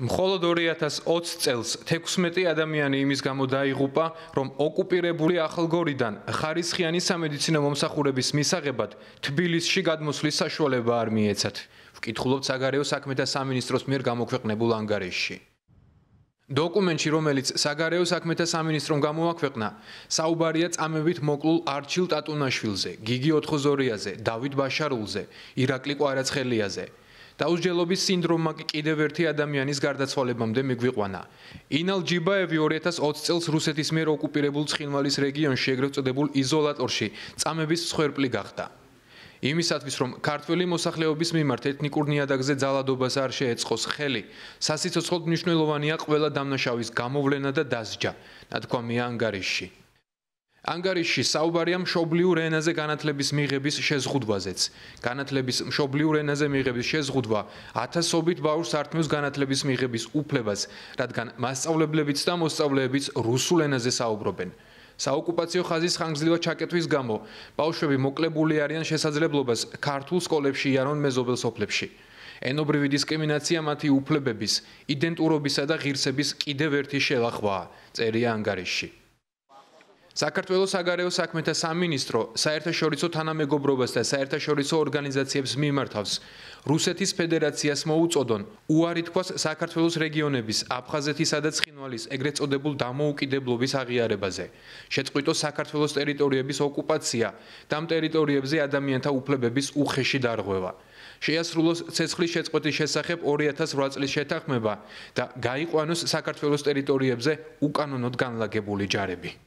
მხოლოდ 2020 წელს 16 ადამიანი იმის გამო დაიღუპა, რომ ოკუპირებული ახალგორიდან ხარისხიანი სამედიცინო მომსახურების მისაღებად თბილისში გადმოსვლის საშუალება არ მიეცათ. ვკითხულობ საგარეო საქმეთა სამინისტროს მიერ გამოქვეყნებულ ანგარიშში. დოკუმენტში, რომელიც საგარეო საქმეთა სამინისტრომ გამოაქვეყნა, საუბარია წამებით მოკლულ არჩილ ტატუნაშვილზე, გიგი ოთხოზორიაზე, დავით ბაშარულზე, ირაკლი ყვარაცხელიაზე. დაუსჯელობის სინდრომმა კი კიდევ ერთი ადამიანის გარდაცვალებამდე მიგვიყვანა. ინალ ჯიბაევი 2020 წელს რუსეთის მიერ ოკუპირებულ ცხინვალის რეგიონში ეგრეთ წოდებულ იზოლატორში წამების სხერპლი გახდა. იმისათვის რომ ქართველი მოსახლეობის მიმართ ეთნიკურ ნიადაგზე ძალადობას არ შეეწყოს ხელი, სასიცოცხლო მნიშვნელოვანია ყველა დამნაშავის გამოვლენა და დასჯა, ნათქვამია ანგარიში. ანგარიში საუბარია მშობლიურ ენაზე განათლების მიღების შეზღუდვაზეც. განათლების მშობლიურ ენაზე მიღების შეზღუდვა ათასობით ბავშვს ართმევს განათლების მიღების უფლებას, რადგან მასწავლებლებიც და მოსწავლეებიც რუსულ ენაზე საუბრობენ. საოკუპაციო ხაზის ხანგრძლივი ჩაკეტვის გამო ბავშვები მოკლებული არიან შესაძლებლობას ქართულ სკოლებში იარონ მეზობელ სოფლებში. ენობრივი დისკრიმინაცია მათი უფლებების, იდენტურობისა და ღირსების კიდევ ერთი შელახვაა, წერია ანგარიში. საქართველოს საგარეო საქმეთა სამინისტრო საერთაშორისო თანამეგობრობას და საერთაშორისო ორგანიზაციებს მიმართავს რუსეთის ფედერაციას მოუწოდონ უარი თქვას საქართველოს რეგიონების აფხაზეთისა და ცხინვალის ეგრეთ წოდებულ დამოუკიდებლობის აღიარებაზე შეწყვიტოს საქართველოს ტერიტორიების ოკუპაცია და ამ ტერიტორიებზე ადამიანთა უფლებების უხეში დარღვევა შეასრულოს ცეცხლის შეწყვეტის შესახებ 2008 წლის შეთანხმება და გაიყვანოს საქართველოს ტერიტორიებზე უკანონოდ განლაგებული ჯარები